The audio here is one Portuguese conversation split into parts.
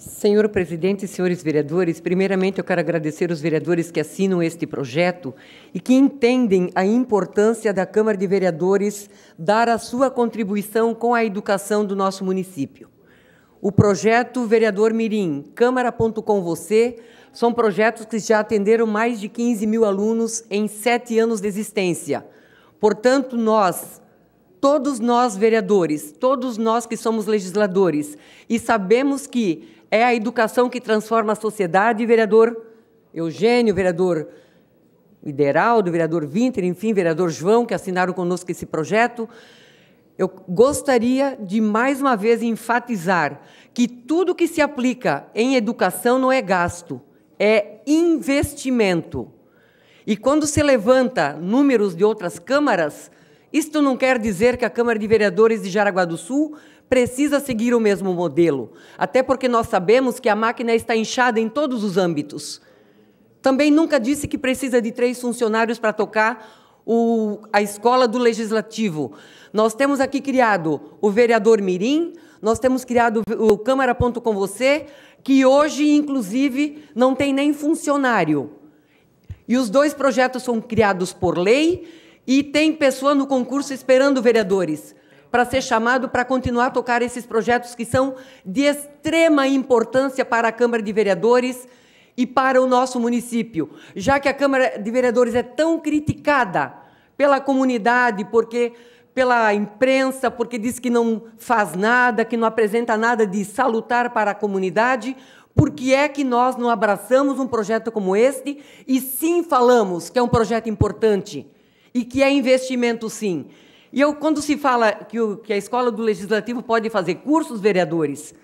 Senhor presidente e senhores vereadores, primeiramente eu quero agradecer os vereadores que assinam este projeto e que entendem a importância da Câmara de Vereadores dar a sua contribuição com a educação do nosso município. O projeto Vereador Mirim, Câmara.com Você, são projetos que já atenderam mais de 15 mil alunos em sete anos de existência. Portanto, nós, todos nós vereadores, todos nós que somos legisladores, e sabemos que é a educação que transforma a sociedade, vereador Eugênio, vereador Ideraldo, vereador Winter, enfim, vereador João, que assinaram conosco esse projeto. Eu gostaria de mais uma vez enfatizar que tudo que se aplica em educação não é gasto, é investimento. E quando se levanta números de outras câmaras, isto não quer dizer que a Câmara de Vereadores de Jaraguá do Sul precisa seguir o mesmo modelo, até porque nós sabemos que a máquina está inchada em todos os âmbitos. Também nunca disse que precisa de três funcionários para tocar o, a escola do legislativo. Nós temos aqui criado o vereador Mirim, nós temos criado o Câmara Ponto com Você, que hoje, inclusive, não tem nem funcionário. E os dois projetos são criados por lei e tem pessoa no concurso esperando vereadores para ser chamado para continuar a tocar esses projetos que são de extrema importância para a Câmara de Vereadores e para o nosso município, já que a Câmara de Vereadores é tão criticada pela comunidade, porque pela imprensa, porque diz que não faz nada, que não apresenta nada de salutar para a comunidade, por que é que nós não abraçamos um projeto como este e sim falamos que é um projeto importante e que é investimento sim? E eu, quando se fala que, o, que a Escola do Legislativo pode fazer cursos vereadores,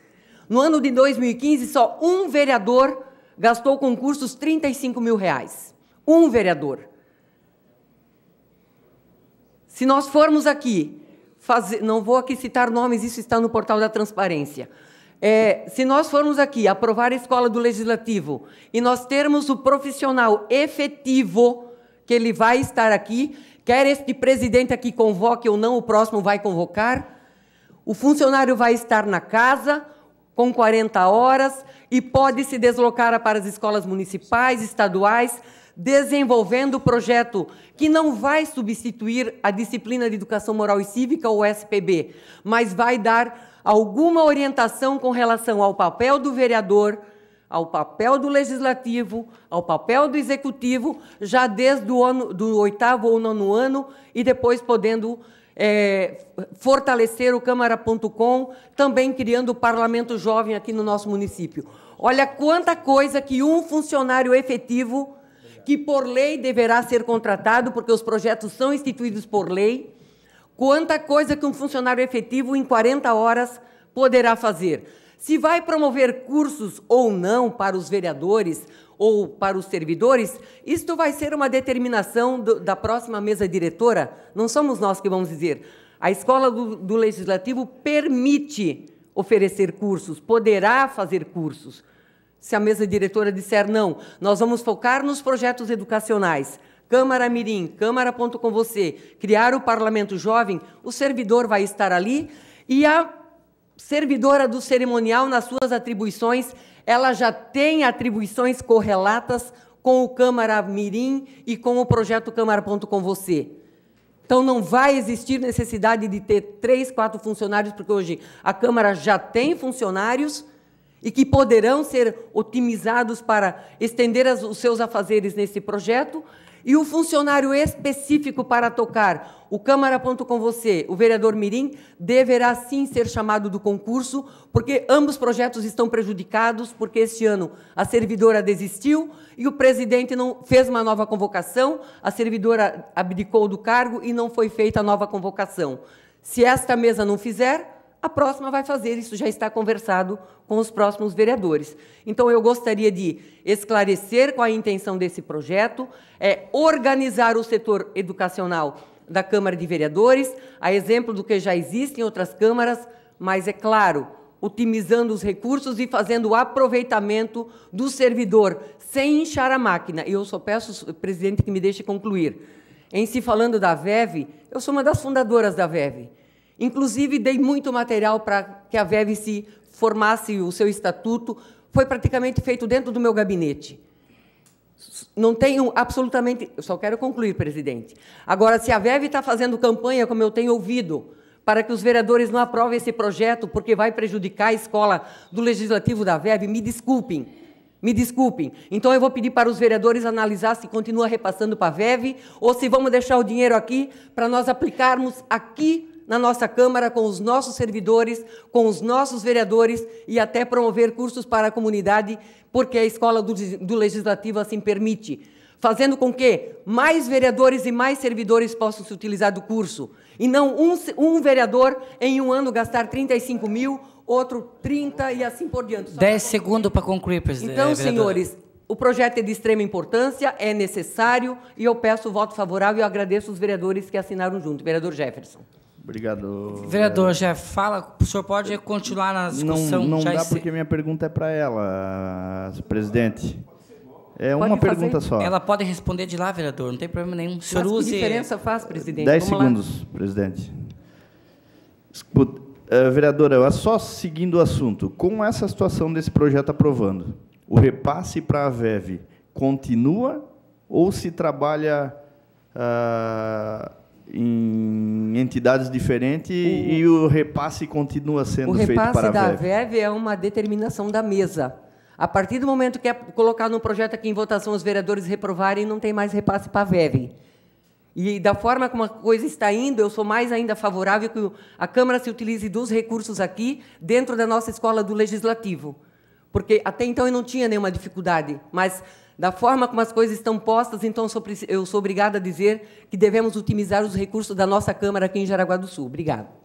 no ano de 2015, só um vereador gastou com cursos 35 mil reais. Um vereador. Se nós formos aqui, fazer, não vou aqui citar nomes, isso está no portal da transparência. É, se nós formos aqui aprovar a escola do legislativo e nós termos o profissional efetivo que ele vai estar aqui, Quer este presidente aqui convoque ou não, o próximo vai convocar. O funcionário vai estar na casa com 40 horas e pode se deslocar para as escolas municipais, estaduais, desenvolvendo o projeto que não vai substituir a disciplina de educação moral e cívica ou SPB, mas vai dar alguma orientação com relação ao papel do vereador, ao papel do legislativo, ao papel do executivo, já desde o ano do oitavo ou nono ano, e depois podendo é, fortalecer o Câmara.com, também criando o Parlamento Jovem aqui no nosso município. Olha quanta coisa que um funcionário efetivo, que por lei deverá ser contratado, porque os projetos são instituídos por lei, quanta coisa que um funcionário efetivo em 40 horas poderá fazer se vai promover cursos ou não para os vereadores ou para os servidores, isto vai ser uma determinação do, da próxima mesa diretora. Não somos nós que vamos dizer. A escola do, do legislativo permite oferecer cursos, poderá fazer cursos. Se a mesa diretora disser não, nós vamos focar nos projetos educacionais. Câmara Mirim, Câmara Ponto com Você, criar o Parlamento Jovem, o servidor vai estar ali e a servidora do cerimonial nas suas atribuições, ela já tem atribuições correlatas com o Câmara Mirim e com o projeto Câmara Ponto com você. Então, não vai existir necessidade de ter três, quatro funcionários, porque hoje a Câmara já tem funcionários e que poderão ser otimizados para estender as, os seus afazeres nesse projeto e o funcionário específico para tocar. O Câmara ponto com você, o vereador Mirim deverá sim ser chamado do concurso, porque ambos projetos estão prejudicados, porque este ano a servidora desistiu e o presidente não fez uma nova convocação, a servidora abdicou do cargo e não foi feita a nova convocação. Se esta mesa não fizer, a próxima vai fazer, isso já está conversado com os próximos vereadores. Então, eu gostaria de esclarecer qual a intenção desse projeto, é organizar o setor educacional da Câmara de Vereadores, a exemplo do que já existe em outras câmaras, mas, é claro, otimizando os recursos e fazendo o aproveitamento do servidor, sem inchar a máquina. E eu só peço, presidente, que me deixe concluir. Em se falando da VEV, eu sou uma das fundadoras da VEV. Inclusive, dei muito material para que a VEV se formasse o seu estatuto. Foi praticamente feito dentro do meu gabinete. Não tenho absolutamente. Eu só quero concluir, presidente. Agora, se a VEV está fazendo campanha, como eu tenho ouvido, para que os vereadores não aprovem esse projeto porque vai prejudicar a escola do Legislativo da VEV, me desculpem. Me desculpem. Então eu vou pedir para os vereadores analisar se continua repassando para a VEV ou se vamos deixar o dinheiro aqui para nós aplicarmos aqui na nossa Câmara, com os nossos servidores, com os nossos vereadores e até promover cursos para a comunidade, porque a escola do, do Legislativo assim permite, fazendo com que mais vereadores e mais servidores possam se utilizar do curso, e não um, um vereador em um ano gastar 35 mil, outro 30 e assim por diante. Só 10 segundos para concluir, presidente. Então, senhores, o projeto é de extrema importância, é necessário e eu peço o voto favorável e agradeço os vereadores que assinaram junto. Vereador Jefferson. Obrigado. Vereador, já fala, o senhor pode continuar na discussão. Não, não dá porque minha pergunta é para ela, presidente. É pode uma fazer? pergunta só. Ela pode responder de lá, vereador, não tem problema nenhum. O senhor Mas use... que diferença faz, presidente? Dez Vamos segundos, lá. presidente. Escuta, uh, vereadora, é só seguindo o assunto, com essa situação desse projeto aprovando, o repasse para a VEV continua ou se trabalha... Uh, em entidades diferentes e o repasse continua sendo feito para a VEV. O repasse da VEV é uma determinação da mesa. A partir do momento que é colocado no projeto aqui em votação, os vereadores reprovarem, não tem mais repasse para a VEV. E da forma como a coisa está indo, eu sou mais ainda favorável que a Câmara se utilize dos recursos aqui dentro da nossa escola do Legislativo. Porque até então eu não tinha nenhuma dificuldade, mas da forma como as coisas estão postas, então eu sou obrigada a dizer que devemos otimizar os recursos da nossa Câmara aqui em Jaraguá do Sul. Obrigado.